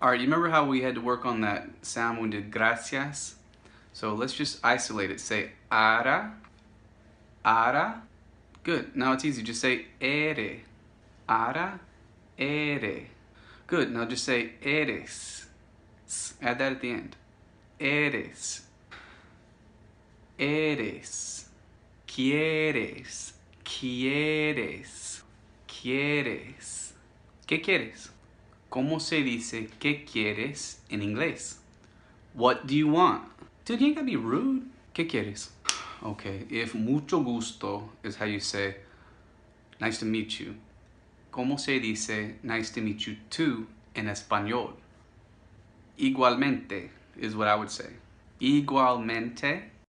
All right, you remember how we had to work on that sound when we did gracias? So let's just isolate it. Say ara, ara. Good, now it's easy. Just say ere, ara, ere. Good, now just say eres. Add that at the end. Eres. Eres. Quieres. Quieres. Quieres. ¿Qué quieres? ¿Cómo se dice qué quieres en inglés? What do you want? Dude, you ain't gotta be rude. ¿Qué quieres? Okay, if mucho gusto is how you say nice to meet you. ¿Cómo se dice nice to meet you too en español? Igualmente is what I would say. Igualmente